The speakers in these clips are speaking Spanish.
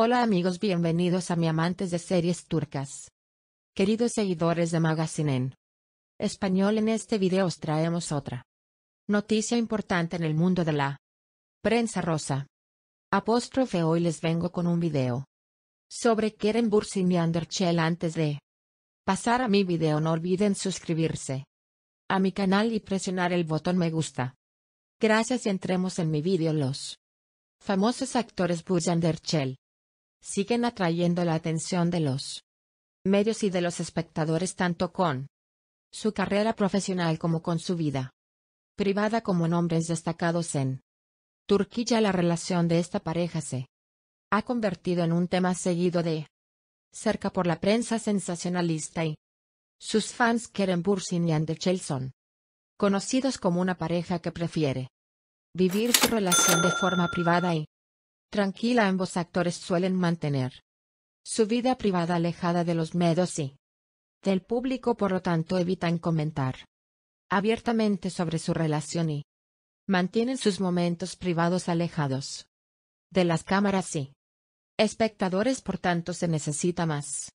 Hola amigos, bienvenidos a mi amantes de series turcas. Queridos seguidores de Magazine en español, en este video os traemos otra noticia importante en el mundo de la prensa rosa. Apóstrofe hoy les vengo con un video sobre Keren Bursin y Anderchel antes de pasar a mi video no olviden suscribirse a mi canal y presionar el botón me gusta. Gracias y entremos en mi video los famosos actores Bursi Anderchel siguen atrayendo la atención de los medios y de los espectadores tanto con su carrera profesional como con su vida privada como nombres destacados en Turquía. La relación de esta pareja se ha convertido en un tema seguido de cerca por la prensa sensacionalista y sus fans Keren Bursin y Anderchelson, conocidos como una pareja que prefiere vivir su relación de forma privada y tranquila ambos actores suelen mantener. Su vida privada alejada de los medios y del público por lo tanto evitan comentar abiertamente sobre su relación y mantienen sus momentos privados alejados de las cámaras y espectadores por tanto se necesita más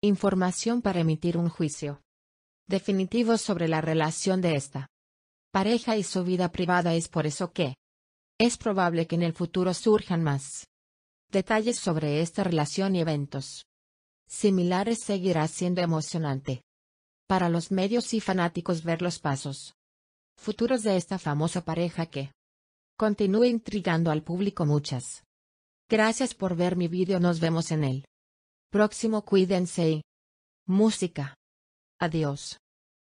información para emitir un juicio definitivo sobre la relación de esta pareja y su vida privada es por eso que es probable que en el futuro surjan más. Detalles sobre esta relación y eventos similares seguirá siendo emocionante. Para los medios y fanáticos ver los pasos futuros de esta famosa pareja que continúe intrigando al público muchas. Gracias por ver mi vídeo nos vemos en el próximo cuídense y música. Adiós.